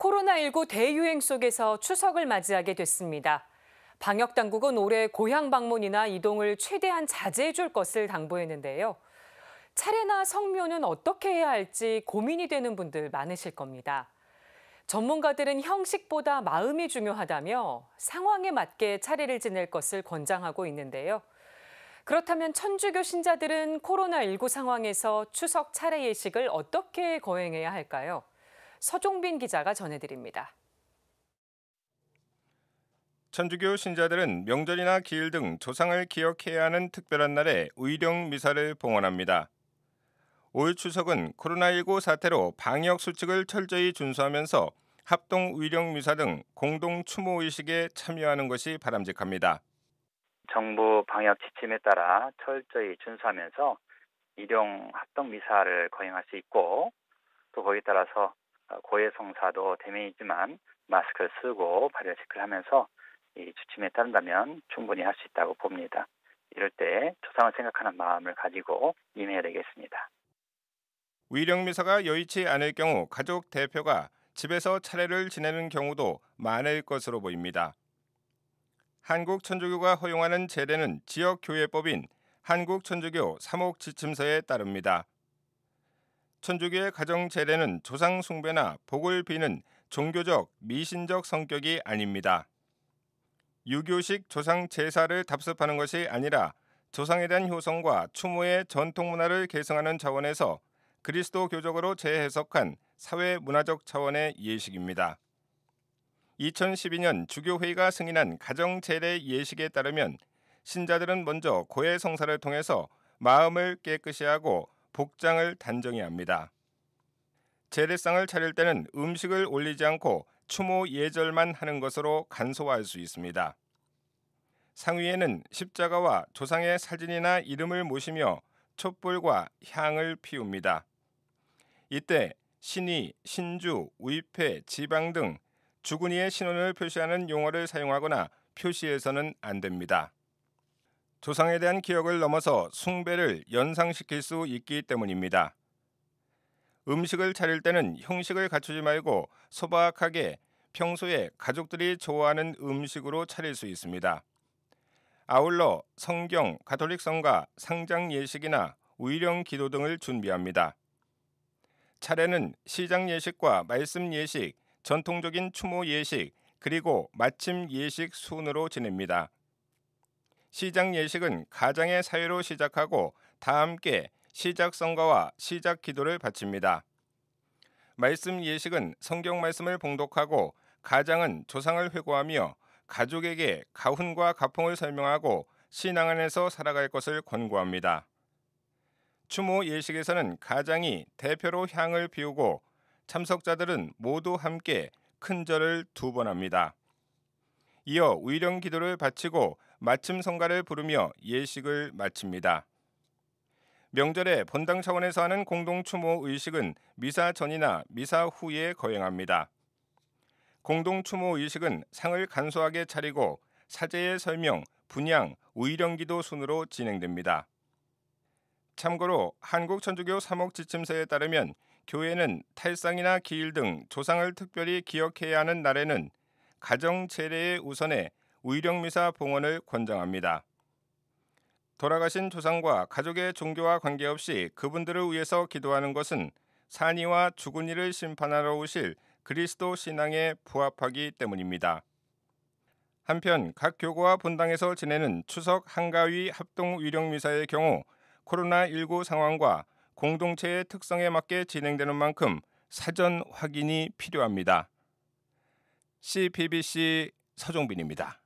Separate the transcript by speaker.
Speaker 1: 코로나19 대유행 속에서 추석을 맞이하게 됐습니다. 방역당국은 올해 고향 방문이나 이동을 최대한 자제해 줄 것을 당부했는데요. 차례나 성묘는 어떻게 해야 할지 고민이 되는 분들 많으실 겁니다. 전문가들은 형식보다 마음이 중요하다며 상황에 맞게 차례를 지낼 것을 권장하고 있는데요. 그렇다면 천주교 신자들은 코로나19 상황에서 추석 차례 예식을 어떻게 거행해야 할까요? 서종빈 기자가 전해드립니다.
Speaker 2: 천주교 신자들은 명절이나 기일 등 조상을 기억해야 하는 특별한 날에 의령 미사를 봉헌합니다. 올 추석은 코로나19 사태로 방역 수칙을 철저히 준수하면서 합동 의령 미사 등 공동 추모 의식에 참여하는 것이 바람직합니다. 정부 방역 지침에 따라 철저히 준수하면서 일용 합동 미사를 거행할 수 있고 또 거기에 따라서 어, 고해성사도 대면이지만 마스크를 쓰고 발열체크를 하면서 이 주침에 따른다면 충분히 할 수 있다고 봅니다. 이럴 때 조상을 생각하는 마음을 가지고 임해야 되겠습니다. 위령 미사가 여의치 않을 경우 가족 대표가 집에서 차례를 지내는 경우도 많을 것으로 보입니다. 한국 천주교가 허용하는 제례는 지역 교회법인 한국 천주교 사목 지침서에 따릅니다. 천주교의 가정 제례는 조상 숭배나 복을 비는 종교적 미신적 성격이 아닙니다. 유교식 조상 제사를 답습하는 것이 아니라 조상에 대한 효성과 추모의 전통 문화를 계승하는 차원에서 그리스도 교적으로 재해석한 사회 문화적 차원의 예식입니다. 2012년 주교회의가 승인한 가정 제례 예식에 따르면 신자들은 먼저 고해 성사를 통해서 마음을 깨끗이 하고 복장을 단정히 합니다. 재례상을 차릴 때는 음식을 올리지 않고 추모 예절만 하는 것으로 간소화할 수 있습니다. 상위에는 십자가와 조상의 사진이나 이름을 모시며 촛불과 향을 피웁니다. 이때 신이, 신주, 우입회, 지방 등 주군이의 신원을 표시하는 용어를 사용하거나 표시해서는 안 됩니다. 조상에 대한 기억을 넘어서 숭배를 연상시킬 수 있기 때문입니다. 음식을 차릴 때는 형식을 갖추지 말고 소박하게 평소에 가족들이 좋아하는 음식으로 차릴 수 있습니다. 아울러 성경, 가톨릭 성가, 상장 예식이나 우일령 기도 등을 준비합니다. 차례는 시장 예식과 말씀 예식, 전통적인 추모 예식, 그리고 마침 예식 순으로 지냅니다. 시장 예식은 가장의 사회로 시작하고 다 함께 시작 성과와 시작 기도를 바칩니다. 말씀 예식은 성경 말씀을 봉독하고 가장은 조상을 회고하며 가족에게 가훈과 가풍을 설명하고 신앙 안에서 살아갈 것을 권고합니다. 추모 예식에서는 가장이 대표로 향을 피우고 참석자들은 모두 함께 큰 절을 두 번 합니다. 이어 우이령 기도를 바치고 마침 성가를 부르며 예식을 마칩니다. 명절에 본당 차원에서 하는 공동추모 의식은 미사 전이나 미사 후에 거행합니다. 공동추모 의식은 상을 간소하게 차리고 사제의 설명, 분양, 우이령기도 순으로 진행됩니다. 참고로 한국천주교 3억 지침서에 따르면 교회는 탈상이나 기일 등 조상을 특별히 기억해야 하는 날에는 가정 체례에우선해 의령 미사 봉헌을 권장합니다. 돌아가신 조상과 가족의 종교와 관계없이 그분들을 위해서 기도하는 것은 산이와 죽은 이를 심판하러 오실 그리스도 신앙에 부합하기 때문입니다. 한편 각 교구와 본당에서 지내는 추석 한가위 합동 위령 미사의 경우 코로나19 상황과 공동체의 특성에 맞게 진행되는 만큼 사전 확인이 필요합니다. CPBC 서종빈입니다.